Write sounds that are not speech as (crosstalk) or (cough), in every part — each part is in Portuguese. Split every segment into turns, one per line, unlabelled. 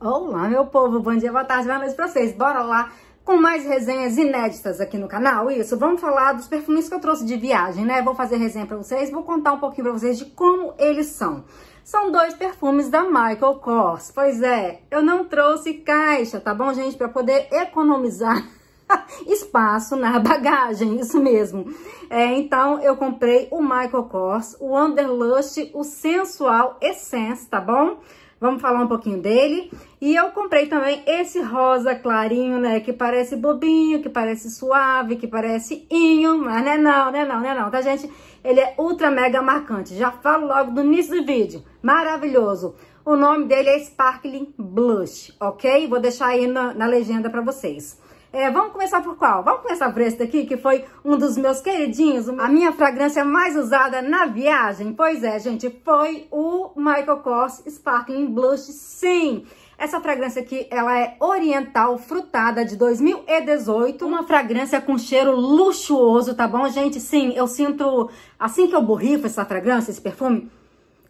Olá, meu povo, bom dia, boa tarde, boa noite pra vocês. Bora lá com mais resenhas inéditas aqui no canal, isso? Vamos falar dos perfumes que eu trouxe de viagem, né? Vou fazer resenha pra vocês, vou contar um pouquinho pra vocês de como eles são. São dois perfumes da Michael Kors. Pois é, eu não trouxe caixa, tá bom, gente? Pra poder economizar (laughs) espaço na bagagem, isso mesmo. É, então, eu comprei o Michael Kors, o Underlust, o Sensual Essence, tá bom? Vamos falar um pouquinho dele. E eu comprei também esse rosa clarinho, né? Que parece bobinho, que parece suave, que parece inho. Mas não é não, não é não, não é não, tá, gente? Ele é ultra mega marcante. Já falo logo no início do vídeo. Maravilhoso. O nome dele é Sparkling Blush, ok? Vou deixar aí na, na legenda pra vocês. É, vamos começar por qual? Vamos começar por esse daqui, que foi um dos meus queridinhos, a minha fragrância mais usada na viagem. Pois é, gente, foi o Michael Kors Sparkling Blush, sim! Essa fragrância aqui, ela é oriental frutada de 2018. Uma fragrância com cheiro luxuoso, tá bom, gente? Sim, eu sinto... Assim que eu borrifo essa fragrância, esse perfume,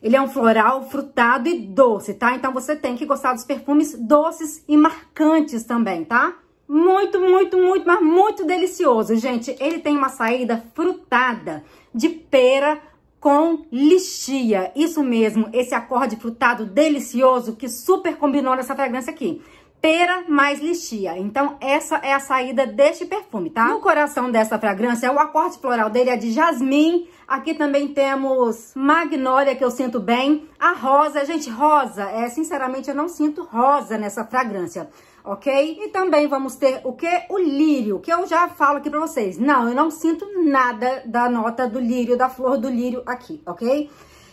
ele é um floral frutado e doce, tá? Então você tem que gostar dos perfumes doces e marcantes também, tá? Muito, muito, muito, mas muito delicioso, gente. Ele tem uma saída frutada de pera com lixia. Isso mesmo, esse acorde frutado delicioso que super combinou nessa fragrância aqui pera mais lixia. Então, essa é a saída deste perfume, tá? No coração dessa fragrância, é o acorde floral dele é de jasmim. Aqui também temos magnólia, que eu sinto bem. A rosa, gente, rosa. É, sinceramente, eu não sinto rosa nessa fragrância ok? E também vamos ter o que? O lírio, que eu já falo aqui pra vocês. Não, eu não sinto nada da nota do lírio, da flor do lírio aqui, ok?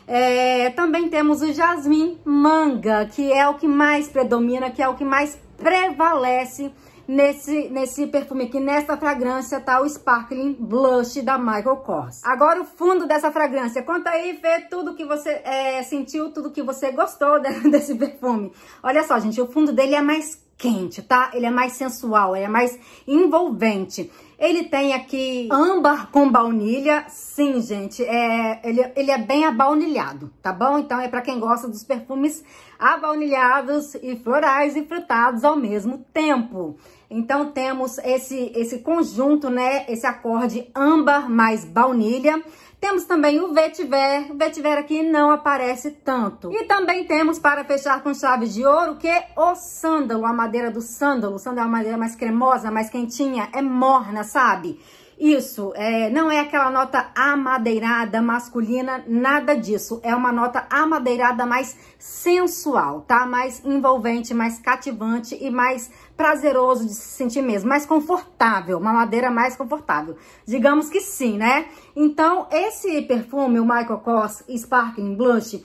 É, também temos o jasmim manga, que é o que mais predomina, que é o que mais prevalece nesse, nesse perfume aqui, nessa fragrância, tá? O Sparkling Blush da Michael Kors. Agora o fundo dessa fragrância. Conta aí, Fê, tudo que você é, sentiu, tudo que você gostou (laughs) de, desse perfume. Olha só, gente, o fundo dele é mais quente, tá? Ele é mais sensual, ele é mais envolvente. Ele tem aqui âmbar com baunilha. Sim, gente, é, ele, ele é bem abaunilhado, tá bom? Então é para quem gosta dos perfumes abaunilhados e florais e frutados ao mesmo tempo. Então temos esse, esse conjunto, né? Esse acorde âmbar mais baunilha. Temos também o vetiver. O vetiver aqui não aparece tanto. E também temos, para fechar com chave de ouro, que o sândalo, a madeira do sândalo. O sândalo é uma madeira mais cremosa, mais quentinha, é morna, sabe? Isso, é, não é aquela nota amadeirada masculina, nada disso. É uma nota amadeirada mais sensual, tá? Mais envolvente, mais cativante e mais prazeroso de se sentir mesmo, mais confortável, uma madeira mais confortável. Digamos que sim, né? Então, esse perfume, o Michael Kors Sparkling Blush,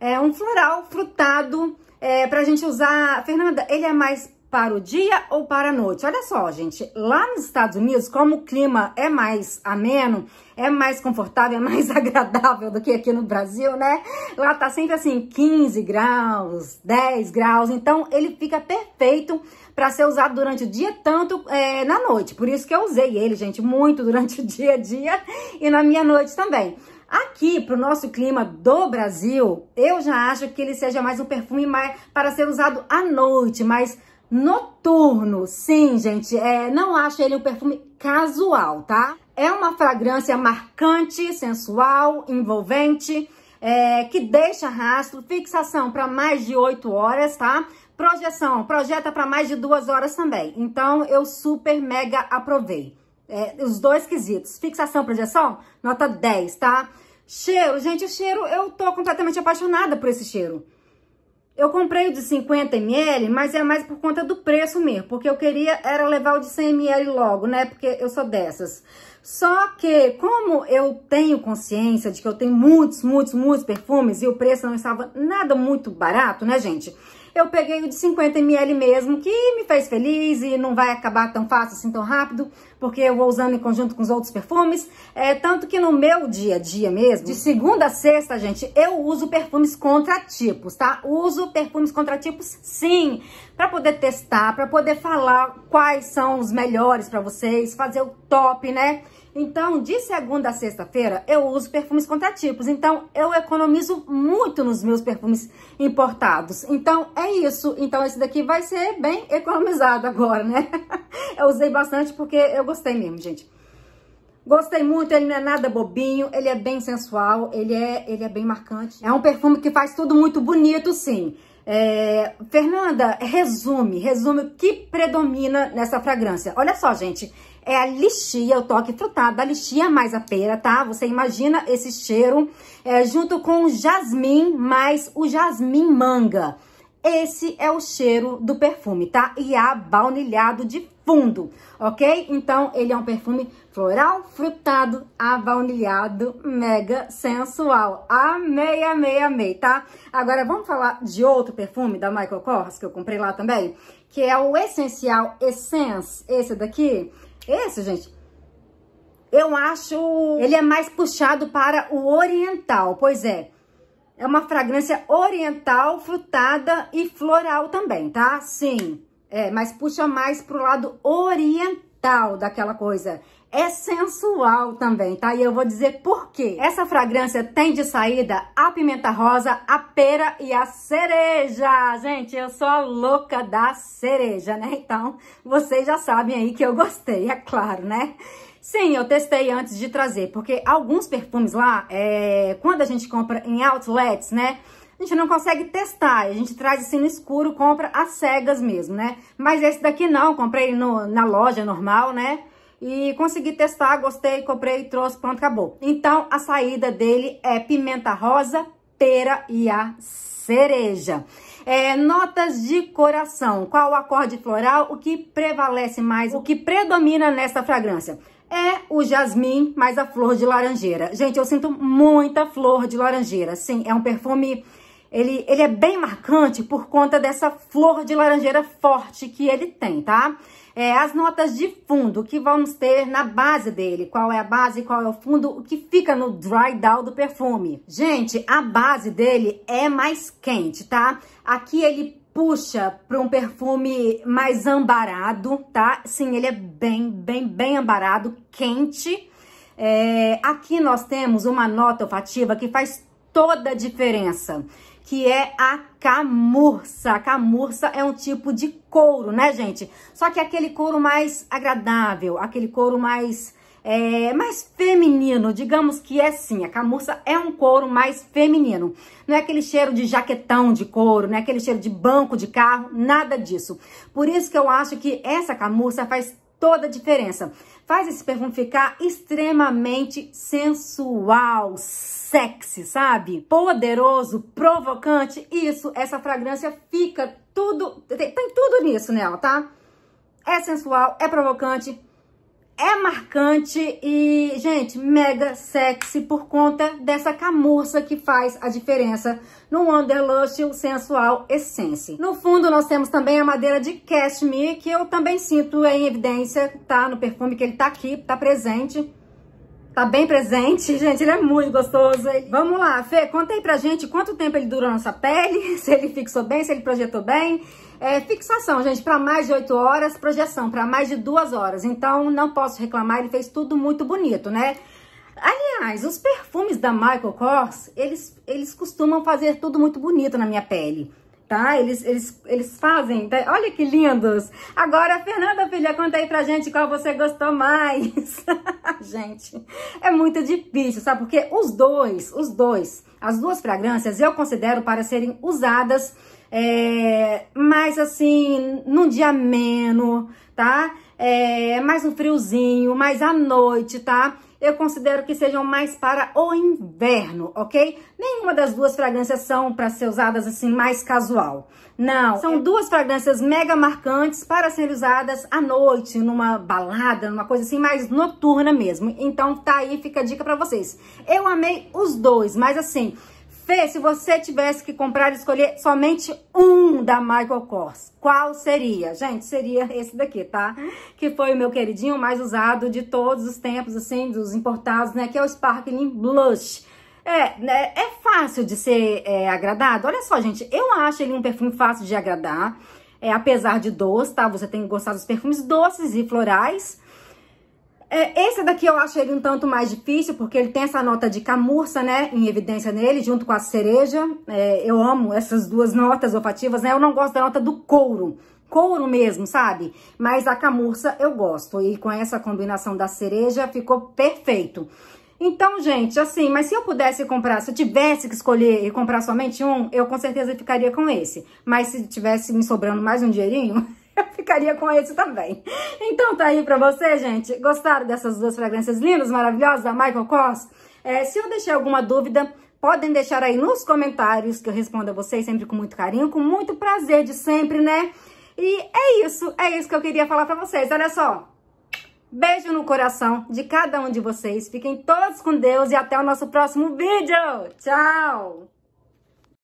é um floral frutado é, pra gente usar. Fernanda, ele é mais para o dia ou para a noite. Olha só, gente, lá nos Estados Unidos, como o clima é mais ameno, é mais confortável, (laughs) é mais agradável do que aqui no Brasil, né? Lá tá sempre assim 15 graus, 10 graus, então ele fica perfeito para ser usado durante o dia tanto é, na noite. Por isso que eu usei ele, gente, muito (laughs) durante o dia a dia e na minha noite também. Aqui, pro nosso clima do Brasil, eu já acho que ele seja mais um perfume mais, para ser usado à noite, mas noturno. Sim, gente, é, não acho ele um perfume casual, tá? É uma fragrância marcante, sensual, envolvente, é, que deixa rastro, fixação para mais de 8 horas, tá? Projeção, projeta para mais de duas horas também. Então, eu super mega aprovei. É, os dois quesitos. Fixação, projeção, nota 10, tá? Cheiro, gente, o cheiro, eu tô completamente apaixonada por esse cheiro. Eu comprei o de 50 ml, mas é mais por conta do preço mesmo, porque eu queria era levar o de 100 ml logo, né? Porque eu sou dessas. Só que, como eu tenho consciência de que eu tenho muitos, muitos, muitos perfumes e o preço não estava nada muito barato, né, gente? eu peguei o de 50ml mesmo, que me fez feliz e não vai acabar tão fácil, assim, tão rápido, porque eu vou usando em conjunto com os outros perfumes. É, tanto que no meu dia a dia mesmo, de segunda a sexta, gente, eu uso perfumes contratipos, tá? Uso perfumes contratipos, sim, para poder testar, para poder falar quais são os melhores para vocês, fazer o top, né? Então, de segunda a sexta-feira, eu uso perfumes contratipos. Então, eu economizo muito nos meus perfumes importados. Então, é isso. Então, esse daqui vai ser bem economizado agora, né? (laughs) eu usei bastante porque eu gostei mesmo, gente. Gostei muito, ele não é nada bobinho, ele é bem sensual, ele é, ele é bem marcante. É um perfume que faz tudo muito bonito, sim. É, Fernanda, resume, resume o que predomina nessa fragrância. Olha só, gente, é a lixia, o toque frutado da lixia é mais a pera, tá? Você imagina esse cheiro é, junto com o jasmim mais o jasmim manga. Esse é o cheiro do perfume, tá? E é baunilhado de fundo, ok? Então, ele é um perfume floral, frutado, abaunilhado, mega sensual. Amei, amei, amei, tá? Agora, vamos falar de outro perfume da Michael Kors, que eu comprei lá também, que é o Essencial Essence, esse daqui. Esse, gente, eu acho... Ele é mais puxado para o oriental, pois é. É uma fragrância oriental, frutada e floral também, tá? Sim, é, mas puxa mais pro lado oriental tal, daquela coisa. É sensual também, tá? E eu vou dizer por quê. Essa fragrância tem de saída a pimenta rosa, a pera e a cereja. Gente, eu sou a louca da cereja, né? Então, vocês já sabem aí que eu gostei, é claro, né? Sim, eu testei antes de trazer, porque alguns perfumes lá, é, quando a gente compra em outlets, né? gente não consegue testar, a gente traz assim no escuro, compra às cegas mesmo, né? Mas esse daqui não, comprei no, na loja normal, né? E consegui testar, gostei, comprei, trouxe, pronto, acabou. Então, a saída dele é pimenta rosa, pera e a cereja. É, notas de coração. Qual o acorde floral? O que prevalece mais? O que predomina nesta fragrância? é o jasmim mais a flor de laranjeira. Gente, eu sinto muita flor de laranjeira. Sim, é um perfume ele, ele é bem marcante por conta dessa flor de laranjeira forte que ele tem, tá? É, as notas de fundo que vamos ter na base dele. Qual é a base, qual é o fundo, o que fica no dry down do perfume. Gente, a base dele é mais quente, tá? Aqui ele puxa para um perfume mais ambarado, tá? Sim, ele é bem, bem, bem ambarado, quente. É, aqui nós temos uma nota olfativa que faz toda a diferença que é a camurça. A camurça é um tipo de couro, né, gente? Só que é aquele couro mais agradável, aquele couro mais é, mais feminino, digamos que é sim. A camurça é um couro mais feminino. Não é aquele cheiro de jaquetão de couro, não é aquele cheiro de banco de carro, nada disso. Por isso que eu acho que essa camurça faz toda a diferença. Faz esse perfume ficar extremamente sensual, sexy, sabe? Poderoso, provocante. Isso, essa fragrância fica tudo. Tem, tem tudo nisso nela, tá? É sensual, é provocante é marcante e, gente, mega sexy por conta dessa camurça que faz a diferença no Wanderlust Sensual Essence. No fundo, nós temos também a madeira de cashmere, que eu também sinto em evidência, tá? No perfume que ele tá aqui, tá presente. Tá bem presente, gente, ele é muito gostoso. Hein? Vamos lá, Fê, conta aí pra gente quanto tempo ele dura na nossa pele, (laughs) se ele fixou bem, se ele projetou bem. É, fixação, gente, para mais de 8 horas, projeção para mais de 2 horas. Então, não posso reclamar, ele fez tudo muito bonito, né? Aliás, os perfumes da Michael Kors, eles, eles costumam fazer tudo muito bonito na minha pele tá? Eles, eles, eles fazem, tá? olha que lindos! Agora, Fernanda Filha, conta aí pra gente qual você gostou mais. (laughs) gente, é muito difícil, sabe? Porque os dois, os dois, as duas fragrâncias eu considero para serem usadas é, mais assim, num dia ameno, tá? É, mais um friozinho, mais à noite, tá? eu considero que sejam mais para o inverno, ok? Nenhuma das duas fragrâncias são para ser usadas assim mais casual. Não, são duas fragrâncias mega marcantes para serem usadas à noite, numa balada, numa coisa assim mais noturna mesmo. Então tá aí, fica a dica para vocês. Eu amei os dois, mas assim, Fê, se você tivesse que comprar e escolher somente um da Michael Kors, qual seria? Gente, seria esse daqui, tá? Que foi o meu queridinho mais usado de todos os tempos, assim, dos importados, né? Que é o Sparkling Blush. É, né, é fácil de ser é, agradado. Olha só, gente, eu acho ele um perfume fácil de agradar. É, apesar de doce, tá? Você tem que gostar dos perfumes doces e florais. É, esse daqui eu acho ele um tanto mais difícil, porque ele tem essa nota de camurça, né, em evidência nele, junto com a cereja. É, eu amo essas duas (laughs) notas olfativas, né? Eu não gosto da nota do couro, couro mesmo, sabe? Mas a camurça eu gosto, e com essa combinação da cereja ficou perfeito. Então, gente, assim, mas se eu pudesse comprar, se eu tivesse que escolher e comprar somente um, eu com certeza ficaria com esse. Mas se tivesse me sobrando mais um dinheirinho... (laughs) (laughs) eu ficaria com esse também. Então tá aí pra você, gente. Gostaram dessas duas fragrâncias lindas, maravilhosas da Michael Kors? É, se eu deixei alguma dúvida, podem deixar aí nos comentários que eu respondo a vocês sempre com muito carinho, com muito prazer de sempre, né? E é isso, é isso que eu queria falar pra vocês. Olha só. Beijo no coração de cada um de vocês. Fiquem todos com Deus e até o nosso próximo vídeo. Tchau!